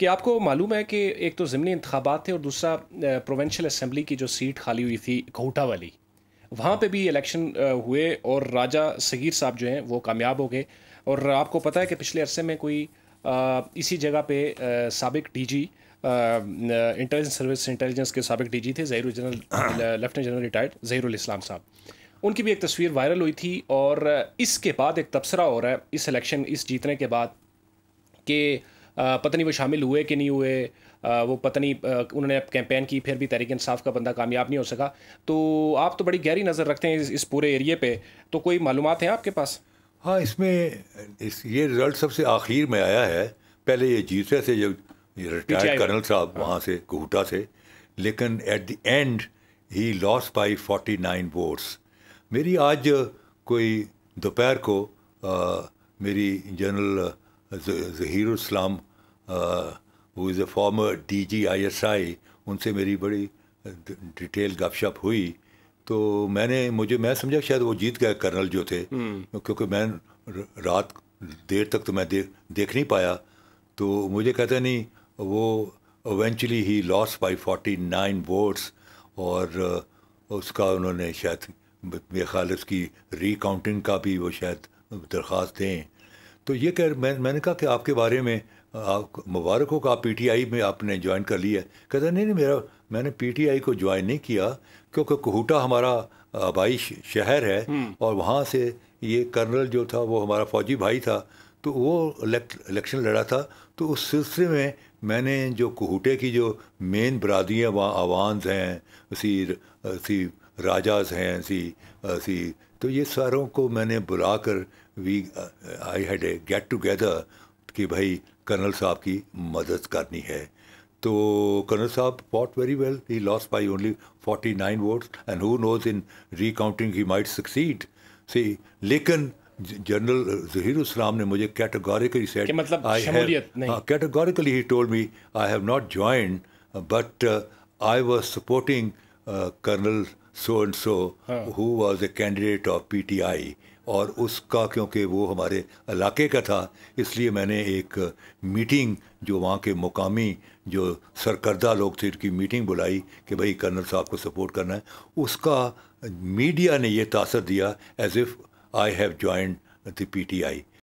कि आपको मालूम है कि एक तो ज़मनी इंतबात थे और दूसरा प्रोवेंशल असम्बली की जो सीट खाली हुई थी कोटा वाली वहाँ पे भी इलेक्शन हुए और राजा सगीर साहब जो हैं वो कामयाब हो गए और आपको पता है कि पिछले अरसे में कोई इसी जगह पे सबक डीजी इंटेलिजेंस सर्विस इंटेलिजेंस के सबक डीजी थे जहर general lieutenant general retired Zahirul Islam साहब उनकी भी एक तस्वीर वायरल हुई थी और इसके बाद एक तबसरा हो रहा है इस इलेक्शन इस जीतने के बाद कि पता नहीं वो शामिल हुए कि नहीं हुए वो पता नहीं उन्होंने कैंपेन की फिर भी तहरीक इंसाफ का बंदा कामयाब नहीं हो सका तो आप तो बड़ी गहरी नज़र रखते हैं इस, पूरे एरिए पे तो कोई मालूम हैं आपके पास हाँ इसमें इस ये रिज़ल्ट सबसे आखिर में आया है पहले ये जीते थे जब रिटायर्ड कर्नल साहब हाँ। वहाँ से कोहूटा से लेकिन at the end he lost by forty nine votes मेरी आज कोई दोपहर को आ, मेरी जनरल ज़हीर इस्लाम वो is a former D G I S I उनसे मेरी बड़ी डिटेल uh, गपशप हुई तो मैंने मुझे मैं समझा शायद वो जीत गए कर्नल जो थे हम्म। क्योंकि मैं रात देर तक तो मैं दे, देख नहीं पाया तो मुझे कहते नहीं वो eventually he lost by forty nine votes और uh, उसका उन्होंने शायद मेरे ख्याल उसकी रिकाउंटिंग का भी वो शायद दरख्वास्त दें तो ये कह मैं मैंने कहा कि आपके बारे में आप मुबारक हो पी टी आई में आपने ज्वाइन कर लिया कहता नहीं नहीं मेरा मैंने पी टी आई को ज्वाइन नहीं किया क्योंकि कोहटा हमारा आबाई शहर है हम्म। और वहाँ से ये कर्नल जो था वो हमारा फौजी भाई था तो वो इलेक्शन लड़ा था तो उस सिलसिले में मैंने जो कोहूटे की जो मेन बरदरियाँ वहाँ आवाज़ हैं उसी उसी राजाज हैं ऐसी ऐसी तो ये सारों को मैंने बुला कर we I had a get together कि भाई कर्नल साहब की मदद करनी है तो कर्नल साहब what very well he lost by only forty nine votes and who knows in recounting he might succeed see लेकिन जनरल जहीर उस्लाम ने मुझे कैटेगोरिकली सेट मतलब I categorically he told me I have not join but I was supporting colonel so and so who was a candidate of PTI और उसका क्योंकि वो हमारे इलाके का था इसलिए मैंने एक मीटिंग जो वहाँ के मुकामी जो सरकर्दा लोग थे उनकी मीटिंग बुलाई कि भाई कर्नल साहब को सपोर्ट करना है उसका मीडिया ने ये तासर दिया as if I have joined the I